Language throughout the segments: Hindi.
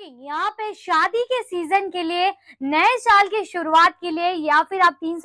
कि यहाँ पे शादी के सीजन के लिए नए साल की शुरुआत के लिए या फिर आप तीन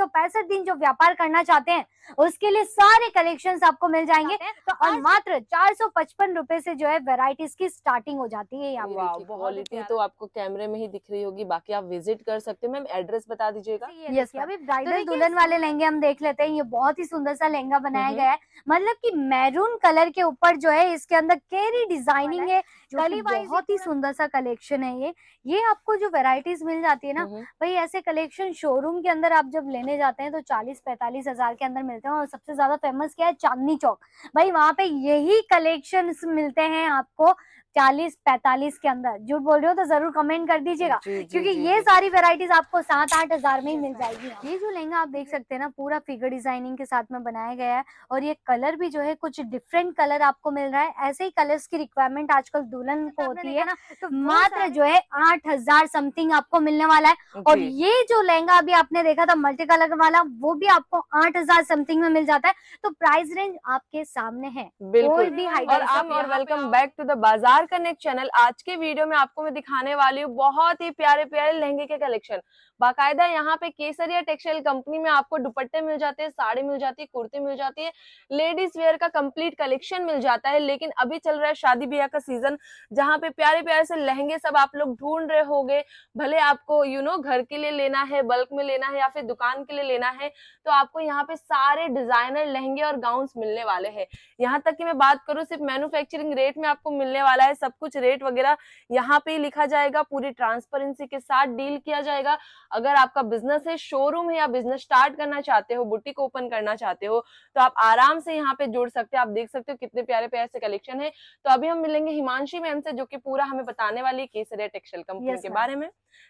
दिन जो व्यापार करना चाहते हैं उसके लिए सारे कलेक्शन आपको मिल जाएंगे तो और मात्र चार सौ पचपन रूपए से जो है वेराइटीज की स्टार्टिंग हो जाती है यहाँ क्वालिटी तो आपको कैमरे में ही दिख रही होगी बाकी आप विजिट कर सकते हैं मैम एड्रेस बता दीजिएगा यस अभी ब्राइडल तो दुल्हन वाले लहंगे हम देख लेते हैं ये बहुत ही सुंदर सा लहंगा बनाया गया है मतलब की मैरून कलर के ऊपर जो है इसके अंदर केरी डिजाइनिंग है बहुत ही सुंदर सा कलेक्शन कलेक्शन है ये ये आपको जो वेराइटीज मिल जाती है ना भाई हम्म। ऐसे कलेक्शन शोरूम के अंदर आप जब लेने जाते हैं तो चालीस पैंतालीस हजार के अंदर मिलते हैं और सबसे ज्यादा फेमस क्या है चांदनी चौक भाई वहाँ पे यही कलेक्शन मिलते हैं आपको चालीस पैतालीस के अंदर झूठ बोल रहे हो तो जरूर कमेंट कर दीजिएगा क्योंकि जी, ये जी, सारी वेराइटीज आपको सात आठ हजार में ही मिल जाएगी ये जो लहंगा आप देख सकते हैं ना पूरा फिगर डिजाइनिंग के साथ में बनाया गया है और ये कलर भी जो है कुछ डिफरेंट कलर आपको मिल रहा है ऐसे ही कलर्स की रिक्वायरमेंट आजकल दुल्हन को होती है तो मात्र जो है आठ हजार समथिंग आपको मिलने वाला है और ये जो लहंगा अभी आपने देखा था मल्टी कलर वाला वो भी आपको आठ हजार समथिंग में मिल जाता है तो प्राइस रेंज आपके सामने है बिल्कुल भी welcome back to the bazaar R connect channel आज के वीडियो में आपको मैं दिखाने वाली हूँ बहुत ही प्यारे प्यारे लहंगे के कलेक्शन बाकायदा यहाँ पे केसरिया टेक्सटाइल कंपनी में आपको दुपट्टे मिल जाते हैं साड़ी मिल जाती है कुर्ती मिल जाती है लेडीज वेयर का कंप्लीट कलेक्शन मिल जाता है लेकिन अभी चल रहा है शादी ब्याह का सीजन जहाँ पे प्यारे प्यारे से लहंगे सब आप लोग ढूंढ रहे होगे भले आपको यू you नो know, घर के लिए लेना है बल्क में लेना है या फिर दुकान के लिए लेना है तो आपको यहाँ पे सारे डिजाइनर लहंगे और गाउन मिलने वाले हैं यहाँ तक की मैं बात करूँ सिर्फ मैन्युफैक्चरिंग रेट में आपको मिलने वाला है है सब कुछ रेट वगैरह यहाँ पे लिखा जाएगा पूरी ट्रांसपेरेंसी के साथ डील किया जाएगा अगर आपका बिजनेस है शोरूम है या बिजनेस स्टार्ट करना चाहते हो बुटीक ओपन करना चाहते हो तो आप आराम से यहाँ पे जुड़ सकते हो आप देख सकते हो कितने प्यारे प्यारे से कलेक्शन है तो अभी हम मिलेंगे हिमांशी मैम से जो की पूरा हमें बताने वाली है केसरिया टेक्सटाइल कंपनी के बारे में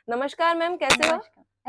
नमस्कार मैम कैसे हो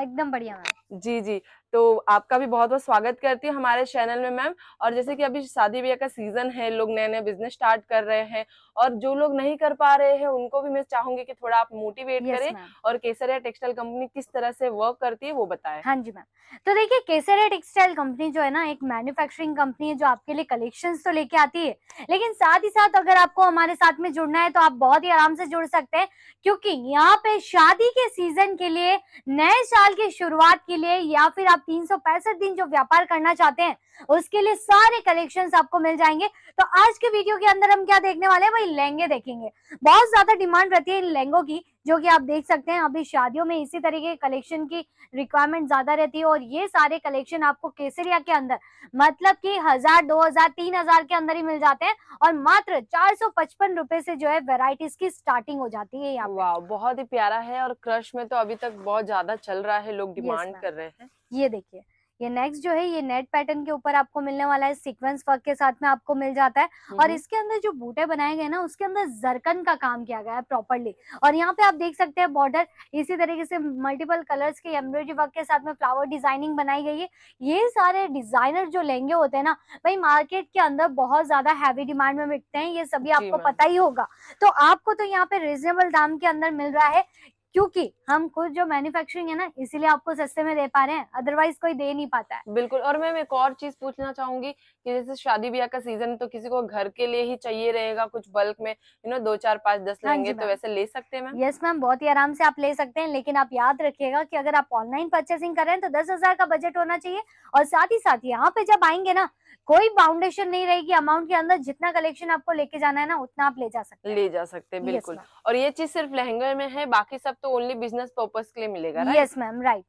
एकदम बढ़िया जी जी तो आपका भी बहुत बहुत स्वागत करती हूँ हमारे चैनल में मैम और जैसे कि अभी शादी ब्याह का सीजन है लोग नए नए बिजनेस स्टार्ट कर रहे हैं और जो लोग नहीं कर पा रहे हैं उनको भी मैं चाहूंगी कि थोड़ा आप मोटिवेट yes, करें और केसरिया टेक्सटाइल कंपनी किस तरह से वर्क करती है वो बताएं हाँ जी मैम तो देखिए केसरिया टेक्सटाइल कंपनी जो है ना एक मैन्युफैक्चरिंग कंपनी है जो आपके लिए कलेक्शन तो लेके आती है लेकिन साथ ही साथ अगर आपको हमारे साथ में जुड़ना है तो आप बहुत ही आराम से जुड़ सकते हैं क्योंकि यहाँ पे शादी के सीजन के लिए नए साल की शुरुआत के लिए या फिर आप आप तीन दिन जो व्यापार करना चाहते हैं उसके लिए सारे कलेक्शन आपको मिल जाएंगे तो आज के वीडियो के अंदर हम क्या देखने वाले हैं भाई लहंगे देखेंगे बहुत ज्यादा डिमांड रहती है इन लहंगों की जो कि आप देख सकते हैं अभी शादियों में इसी तरीके के कलेक्शन की रिक्वायरमेंट ज्यादा रहती है और ये सारे कलेक्शन आपको केसरिया के अंदर मतलब कि हजार दो हजार तीन हजार के अंदर ही मिल जाते हैं और मात्र चार सौ पचपन रुपए से जो है वेराइटीज की स्टार्टिंग हो जाती है यहाँ बहुत ही प्यारा है और क्रश में तो अभी तक बहुत ज्यादा चल रहा है लोग डिमांड कर रहे हैं ये देखिए ये नेक्स्ट जो है ये नेट पैटर्न के ऊपर आपको मिलने वाला है सीक्वेंस वर्क के साथ में आपको मिल जाता है हम्म, और हम्म। इसके अंदर जो बूटे बनाए गए ना उसके अंदर जरकन का काम किया गया है प्रॉपरली और यहाँ पे आप देख सकते हैं बॉर्डर इसी तरीके से मल्टीपल कलर्स के एम्ब्रॉयडरी वर्क के साथ में फ्लावर डिजाइनिंग बनाई गई है ये सारे डिजाइनर जो लहंगे होते हैं ना भाई मार्केट के अंदर बहुत ज्यादा हैवी डिमांड में बिकते हैं ये सभी आपको पता ही होगा तो आपको तो यहाँ पे रिजनेबल दाम के अंदर मिल रहा है क्योंकि हम खुद जो मैन्युफैक्चरिंग है ना इसीलिए आपको सस्ते में दे पा रहे हैं अदरवाइज कोई दे नहीं पाता है बिल्कुल और मैम एक और चीज पूछना चाहूंगी कि जैसे शादी ब्याह का सीजन तो किसी को घर के लिए ही चाहिए रहेगा कुछ बल्क में यू नो दो चार पाँच दस हाँ लेंगे तो वैसे ले सकते हैं मैम यस मैम बहुत ही आराम से आप ले सकते हैं लेकिन आप याद रखियेगा की अगर आप ऑनलाइन परचेसिंग कर रहे हैं तो दस का बजट होना चाहिए और साथ ही साथ यहाँ पे जब आएंगे ना कोई बाउंडेशन नहीं रहेगी अमाउंट के अंदर जितना कलेक्शन आपको लेके जाना है ना उतना आप ले जा सकते हैं ले जा सकते हैं बिल्कुल yes, और ये चीज सिर्फ लहंगे में है बाकी सब तो ओनली बिजनेस पर्पज के लिए मिलेगा यस मैम राइट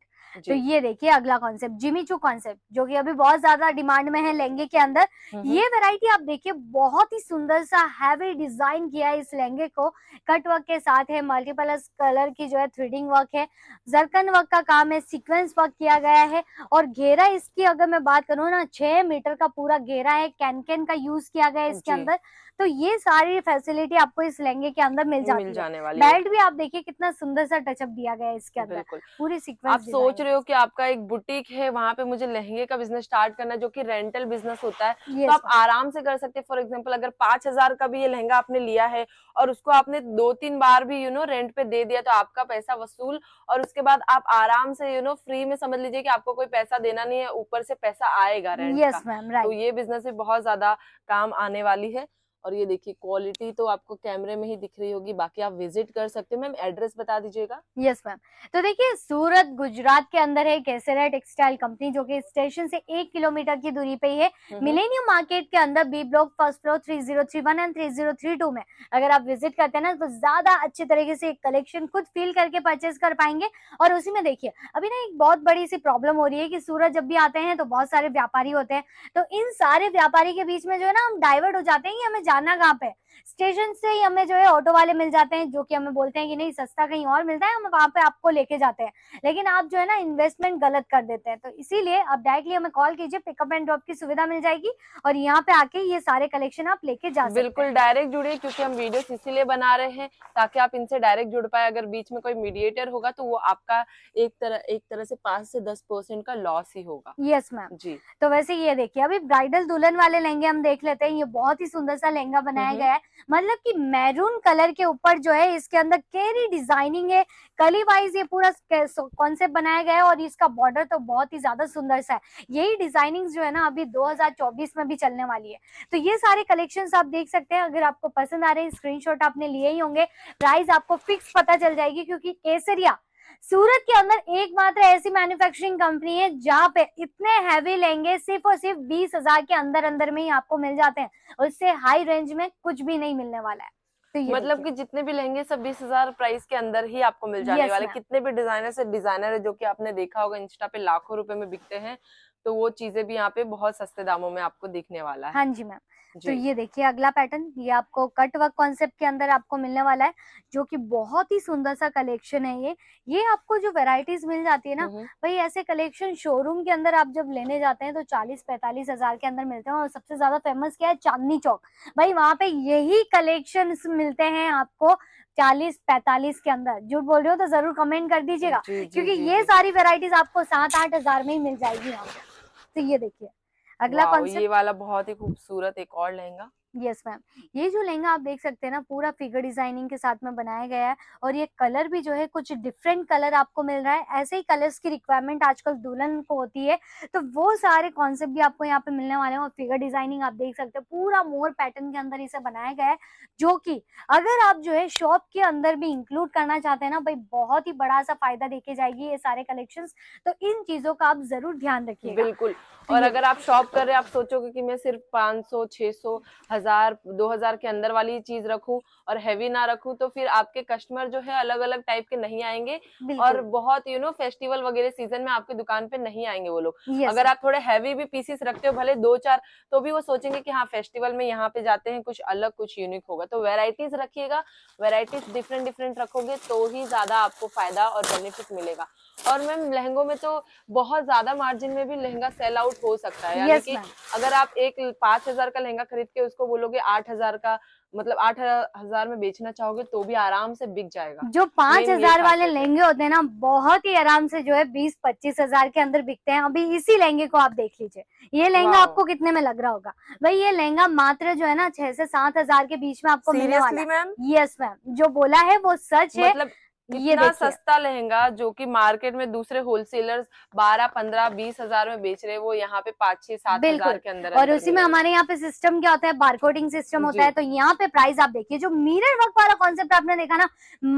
तो ये देखिए अगला कॉन्सेप्ट जिमी चू कॉन्सेप्ट जो कि अभी बहुत ज्यादा डिमांड में है लहंगे के अंदर हम्म, हम्म। ये वेराइटी आप देखिए बहुत ही सुंदर सा हैवी डिजाइन किया है इस लहंगे को कट वर्क के साथ है मल्टीपल कलर की जो है थ्रेडिंग वर्क है जरकन वर्क का काम है सिक्वेंस वर्क किया गया है और घेरा इसकी अगर मैं बात करूँ ना छह मीटर का पूरा घेरा है कैनकेन का यूज किया गया है इसके अंदर तो ये सारी फैसिलिटी आपको इस लहंगे के अंदर मिल जाती है बेल्ट भी आप देखिए कितना सुंदर सा टचअप दिया गया है इसके अंदर पूरी सीक्वेंस आप सोच रहे हो कि आपका एक बुटीक है वहाँ पे मुझे लहंगे का बिजनेस स्टार्ट करना जो कि रेंटल बिजनेस होता है तो yes, तो आप आराम से कर सकते हैं फॉर एग्जाम्पल अगर पांच हजार का भी ये लहंगा आपने लिया है और उसको आपने दो तीन बार भी यू नो रेंट पे दे दिया तो आपका पैसा वसूल और उसके बाद आप आराम से यू नो फ्री में समझ लीजिए कि आपको कोई पैसा देना नहीं है ऊपर से पैसा आएगा रेंट yes, का तो ये बिजनेस भी बहुत ज्यादा काम आने वाली है और ये देखिए क्वालिटी तो आपको कैमरे में ही दिख रही होगी बाकी आप विजिट कर सकते हैं मैम एड्रेस बता दीजिएगा यस yes, मैम तो देखिए सूरत गुजरात के अंदर है केसरा टेक्सटाइल कंपनी जो कि स्टेशन से एक किलोमीटर की दूरी पे ही है मिलेनियम हम्म, मार्केट हम्म। के अंदर B block first floor three zero three one and three zero three two में अगर आप विजिट करते हैं ना तो ज्यादा अच्छे तरीके से कलेक्शन खुद फील करके परचेज कर पाएंगे और उसी में देखिए अभी ना एक बहुत बड़ी सी प्रॉब्लम हो रही है कि सूरत जब भी आते हैं तो बहुत सारे व्यापारी होते हैं तो इन सारे व्यापारी के बीच में जो है ना हम डाइवर्ट हो जाते हैं हमें जाना कहाँ पे है स्टेशन से ही हमें जो है ऑटो वाले मिल जाते हैं जो कि हमें बोलते हैं कि नहीं सस्ता कहीं और मिलता है हम वहाँ पे आपको लेके जाते हैं लेकिन आप जो है ना इन्वेस्टमेंट गलत कर देते हैं तो इसीलिए आप डायरेक्टली हमें कॉल कीजिए पिकअप एंड ड्रॉप की सुविधा मिल जाएगी और यहाँ पे आके ये सारे कलेक्शन आप लेके जा बिल्कुल डायरेक्ट जुड़िए क्योंकि हम वीडियो इसीलिए बना रहे हैं ताकि आप इनसे डायरेक्ट जुड़ पाए अगर बीच में कोई मीडिएटर होगा तो वो आपका एक तरह एक तरह से पांच से दस परसेंट का लॉस ही होगा यस मैम जी तो वैसे ये देखिए अभी ब्राइडल दुल्हन वाले लहंगे हम देख लेते हैं ये बहुत ही सुंदर सा लहंगा बनाया हम्म। गया है मतलब कि मैरून कलर के ऊपर जो है इसके अंदर केरी डिजाइनिंग है कली वाइज ये पूरा कॉन्सेप्ट बनाया गया है और इसका बॉर्डर तो बहुत ही ज्यादा सुंदर सा है यही डिजाइनिंग जो है ना अभी 2024 में भी चलने वाली है तो ये सारे कलेक्शन आप देख सकते हैं अगर आपको पसंद आ रहे हैं स्क्रीन आपने लिए ही होंगे प्राइस आपको फिक्स पता चल जाएगी क्योंकि केसरिया सूरत के अंदर एकमात्र ऐसी मैन्युफैक्चरिंग कंपनी है जहाँ पे इतने हैवी लेंगे सिर्फ और सिर्फ बीस हजार के अंदर अंदर में ही आपको मिल जाते हैं और इससे हाई रेंज में कुछ भी नहीं मिलने वाला है तो मतलब कि जितने भी लेंगे सब बीस हजार प्राइस के अंदर ही आपको मिल जाने वाले कितने भी डिजाइनर से डिजाइनर है जो कि आपने देखा होगा इंस्टा पे लाखों रुपए में बिकते हैं तो वो चीजें भी यहाँ पे बहुत सस्ते दामों में आपको दिखने वाला है हाँ जी मैम तो ये देखिए अगला पैटर्न ये आपको कट वर्क कॉन्सेप्ट के अंदर आपको मिलने वाला है जो कि बहुत ही सुंदर सा कलेक्शन है ये ये आपको जो वेराइटीज मिल जाती है ना हम्म। भाई ऐसे कलेक्शन शोरूम के अंदर आप जब लेने जाते हैं तो चालीस पैंतालीस हजार के अंदर मिलते हैं और सबसे ज्यादा फेमस क्या है चांदनी चौक भाई वहाँ पे यही कलेक्शन मिलते हैं आपको चालीस पैतालीस के अंदर जो बोल रहे हो तो जरूर कमेंट कर दीजिएगा क्योंकि ये सारी वेराइटीज आपको सात आठ हजार में ही मिल जाएगी यहाँ पे तो ये देखिए अगला ये वाला बहुत ही खूबसूरत एक और लहंगा यस मैम ये जो लहंगा आप देख सकते हैं ना पूरा फिगर डिजाइनिंग के साथ में बनाया गया है और ये कलर भी जो है कुछ डिफरेंट कलर आपको मिल रहा है ऐसे ही कलर्स की रिक्वायरमेंट आजकल दुल्हन को होती है तो वो सारे कॉन्सेप्ट भी आपको यहाँ पे मिलने वाले हैं और फिगर डिजाइनिंग आप देख सकते हैं पूरा मोर पैटर्न के अंदर इसे बनाया गया है जो की अगर आप जो है शॉप के अंदर भी इंक्लूड करना चाहते हैं ना भाई बहुत ही बड़ा सा फायदा देखे जाएगी ये सारे कलेक्शन तो इन चीजों का आप जरूर ध्यान रखिए बिल्कुल तो और अगर आप शॉप कर रहे हैं आप सोचोगे की मैं सिर्फ पाँच सौ छह सौ हजार दो हजार के अंदर वाली चीज रखू और हैवी ना रखू तो फिर आपके कस्टमर जो है अलग अलग टाइप के नहीं आएंगे और बहुत यू नो फेस्टिवल वगैरह सीजन में आपके दुकान पे नहीं आएंगे वो लोग अगर आप थोड़े हैवी भी पीसेस रखते हो भले दो चार तो भी वो सोचेंगे कि हाँ फेस्टिवल में यहाँ पे जाते हैं कुछ अलग कुछ यूनिक होगा तो वेराइटीज रखिएगा वेराइटीज डिफरेंट डिफरेंट रखोगे तो ही ज्यादा आपको फायदा और बेनिफिट मिलेगा और मैम लहंगों में तो बहुत ज्यादा मार्जिन में भी लहंगा सेल आउट हो सकता है यानी कि अगर आप एक पांच हजार का लहंगा खरीद के उसको बोलोगे आठ हजार का मतलब आठ हजार में बेचना चाहोगे तो भी आराम से बिक जाएगा जो पांच हजार वाले लहंगे होते हैं ना बहुत ही आराम से जो है बीस पच्चीस हजार के अंदर बिकते हैं अभी इसी लहंगे को आप देख लीजिए ये लहंगा आपको कितने में लग रहा होगा भाई ये लहंगा मात्र जो है ना छह से सात हजार के बीच में आपको मिलने वाला है यस मैम जो बोला है वो सच है मतलब इतना सस्ता लहंगा जो कि मार्केट में दूसरे होलसेलर्स बारह पंद्रह बीस हजार में बेच रहे वो यहाँ पे पाँच छह सात हजार के अंदर और उसी में हमारे यहाँ पे सिस्टम क्या होता है बारकोडिंग सिस्टम होता है तो यहाँ पे प्राइस आप देखिए जो मिरर वर्क वाला कॉन्सेप्ट आपने देखा ना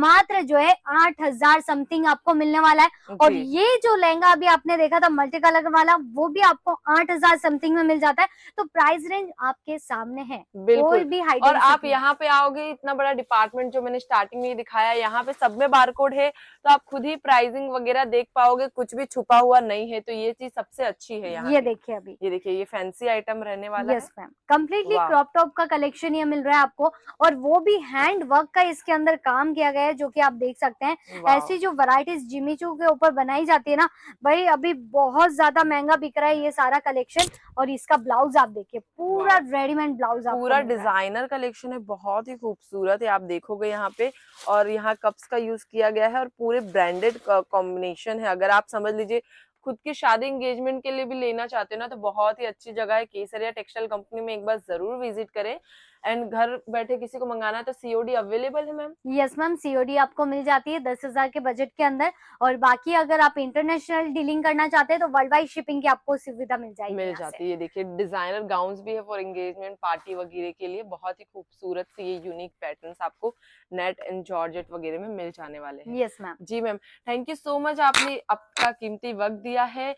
मात्र जो है आठ हजार समथिंग आपको मिलने वाला है और ये जो लहंगा अभी आपने देखा था मल्टी कलर वाला वो भी आपको आठ हजार समथिंग में मिल जाता है तो प्राइस रेंज आपके सामने है बिल्कुल भी हाई और आप यहाँ पे आओगे इतना बड़ा डिपार्टमेंट जो मैंने स्टार्टिंग में दिखाया यहाँ पे सब में बार कोड है तो आप खुद ही प्राइसिंग वगैरह देख पाओगे कुछ भी छुपा हुआ नहीं है तो ये चीज सबसे अच्छी है यहां ये देखिए अभी ये देखिए ये फैंसी आइटम रहने वाला yes, है कम्प्लीटली क्रॉप टॉप का कलेक्शन ये मिल रहा है आपको और वो भी हैंड वर्क का इसके अंदर काम किया गया है जो की आप देख सकते हैं ऐसी जो वराइटीज जिमी चू के ऊपर बनाई जाती है ना भाई अभी बहुत ज्यादा महंगा बिक रहा है ये सारा कलेक्शन और इसका ब्लाउज आप देखिए पूरा रेडीमेड ब्लाउज पूरा डिजाइनर कलेक्शन है बहुत ही खूबसूरत है आप देखोगे यहाँ पे और यहाँ कप्स का यूज किया गया है और पूरे ब्रांडेड कॉम्बिनेशन है अगर आप समझ लीजिए खुद की शादी एंगेजमेंट के लिए भी लेना चाहते हो ना तो बहुत ही अच्छी जगह है केसरिया टेक्सटाइल कंपनी में एक बार जरूर विजिट करें एंड घर बैठे किसी को मंगाना है तो सीओडी अवेलेबल है मैम यस मैम सीओडी आपको मिल जाती है दस हजार के बजट के अंदर और बाकी अगर आप इंटरनेशनल डीलिंग करना चाहते हैं तो वर्ल्ड वाइड शिपिंग की आपको सुविधा मिल जाएगी मिल जाती है देखिए डिजाइनर गाउन भी है फॉर एंगेजमेंट पार्टी वगैरह के लिए बहुत ही खूबसूरत सी ये यूनिक पैटर्न आपको नेट एंड जॉर्जेट वगैरह में मिल जाने वाले हैं यस मैम जी ma'am thank you so much आपने आपका कीमती वक्त दिया है